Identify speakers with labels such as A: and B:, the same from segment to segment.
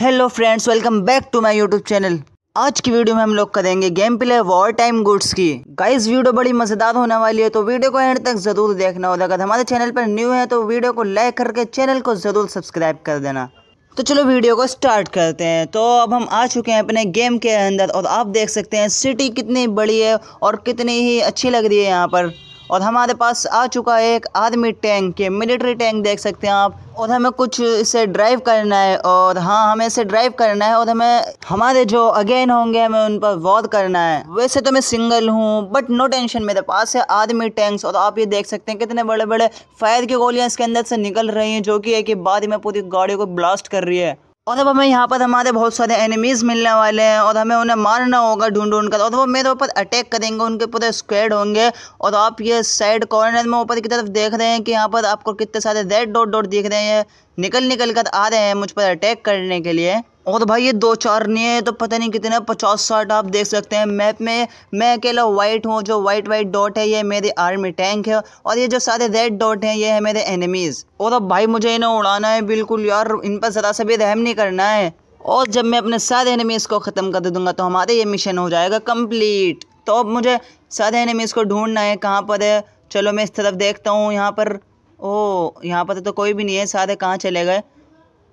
A: hello friends welcome back to my YouTube channel आज की video में हम लोग करेंगे game play war time goods की गाइस वीडियो बड़ी मजेदार होने वाली है तो वीडियो को एंड तक जरूर देखना होगा अगर हमारे चैनल पर न्यू है तो वीडियो को लाइक करके चैनल को जरूर सब्सक्राइब कर देना तो चलो वीडियो को स्टार्ट करते हैं तो अब हम आ चुके हैं अपने गेम के अंदर और आप देख सकते हैं सिटी कितनी बड़ी है और कितनी ही अच्छी लग रही है यहाँ पर और हमारे पास आ चुका है एक आर्मी टैंक ये मिलिट्री टैंक देख सकते हैं आप और हमें कुछ इसे ड्राइव करना है और हाँ हमें इसे ड्राइव करना है और हमें हमारे जो अगेन होंगे हमें उन पर वॉर करना है वैसे तो मैं सिंगल हूँ बट नो टेंशन मेरे पास है आर्मी टैंक्स और आप ये देख सकते हैं कितने बड़े बड़े फायर की गोलियाँ इसके अंदर से निकल रही हैं जो कि एक बाद में पूरी गाड़ी को ब्लास्ट कर रही है और अब हमें यहाँ पर हमारे बहुत सारे एनिमीज़ मिलने वाले हैं और हमें उन्हें मारना होगा ढूंढ ढूंढ कर और वो मेरे ऊपर अटैक करेंगे उनके पूरे स्क्वेड होंगे और आप ये साइड कॉर्नर में ऊपर की तरफ देख रहे हैं कि यहाँ पर आपको कितने सारे रेड डॉट डॉट दिख रहे हैं निकल निकल कर आ रहे हैं मुझ पर अटैक करने के लिए और भाई ये दो चार नहीं है तो पता नहीं कितने पचास साठ आप देख सकते हैं मैप में मैं अकेला वाइट हूँ जो वाइट वाइट डॉट है ये मेरे आर्मी टैंक है और ये जो सारे रेड डॉट हैं ये है मेरे एनिमीज़ और अब भाई मुझे इन्हें उड़ाना है बिल्कुल यार इन पर ज़रा सा भी रहम नहीं करना है और जब मैं अपने सारे एनिमीज़ को ख़त्म कर दूंगा तो हमारे ये मिशन हो जाएगा कम्प्लीट तो अब मुझे सारे एनिमीज़ को ढूंढना है कहाँ पर है चलो मैं इस तरफ देखता हूँ यहाँ पर ओ यहाँ पर तो कोई भी नहीं है सारे कहाँ चले गए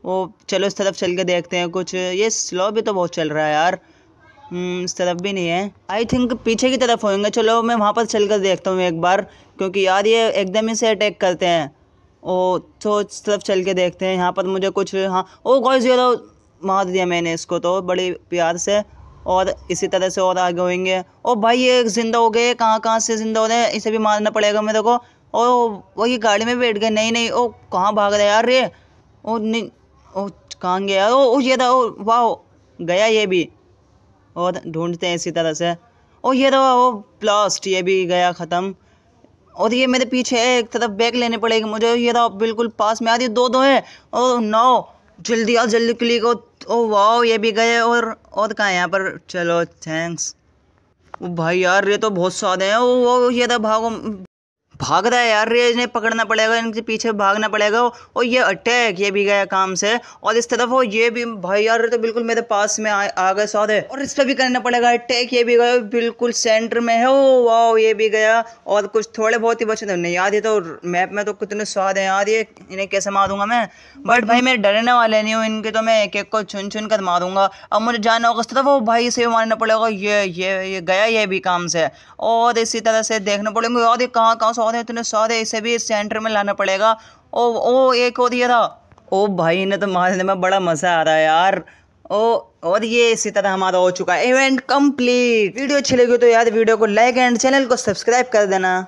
A: वो चलो इस तरफ चल के देखते हैं कुछ ये स्लो भी तो बहुत चल रहा है यार हम्म, इस तरफ भी नहीं है आई थिंक पीछे की तरफ होएंगे चलो मैं वहाँ पर चल कर देखता हूँ एक बार क्योंकि यार ये एकदम ही से अटैक करते हैं ओ तो इस तरफ चल के देखते हैं यहाँ पर मुझे कुछ हाँ ओ गॉइस ये तो मार दिया मैंने इसको तो बड़े प्यार से और इसी तरह से और आगे होएंगे ओ भाई ये ज़िंदा हो गए कहाँ कहाँ से ज़िंदा हो रहे हैं इसे भी मारना पड़ेगा मेरे को और वही गाड़ी में बैठ गए नहीं नहीं ओ कहाँ भाग रहे यार ये ओ नहीं ओह कहाँ गया ओ ओ ये था ओ वाह गया ये भी और ढूंढते हैं इसी तरह से ओ ये रहा वो ब्लास्ट ये भी गया ख़त्म और ये मेरे पीछे है एक तरफ बैग लेने पड़ेगा मुझे ये था बिल्कुल पास में आ रही दो दो है और नौ जल्दी आओ जल्दी क्ली को ओ वाह ये भी गए और और कहाँ यहाँ पर चलो थैंक्स भाई यार ये तो बहुत सारे हैं वो ये रहा भागो भाग रहा है यार रेज ने पकड़ना पड़ेगा इनके पीछे भागना पड़ेगा और ये अटैक ये भी गया काम से और इस तरफ वो ये भी भाई यार तो बिल्कुल मेरे पास में आ, आ गए सौदे और इस पर भी करना पड़ेगा अटैक ये भी गया बिल्कुल सेंटर में है ओ वाह ये भी गया और कुछ थोड़े बहुत ही बचे तो नहीं याद ये तो मैप में तो कितने स्वाद है यार ये इन्हें कैसे मारूंगा मैं बट भाई मैं डरने वाले नहीं हूँ इनके तो मैं एक एक को चुन चुन कर मारूंगा अब मुझे जाना होगा तरफ वो भाई से मारना पड़ेगा ये ये ये गया ये भी काम से और इसी तरह से देखना पड़ेगा और ये कहाँ कहाँ है तूने सौ दे इसे भी सेंटर में लाना पड़ेगा ओ ओ एक और दिया था ओ भाई ने तो मारने में बड़ा मज़ा आ रहा है यार ओ और ये इसी तरह हमारा हो चुका है इवेंट कंप्लीट वीडियो अच्छी लगी तो यार वीडियो को लाइक एंड चैनल को सब्सक्राइब कर देना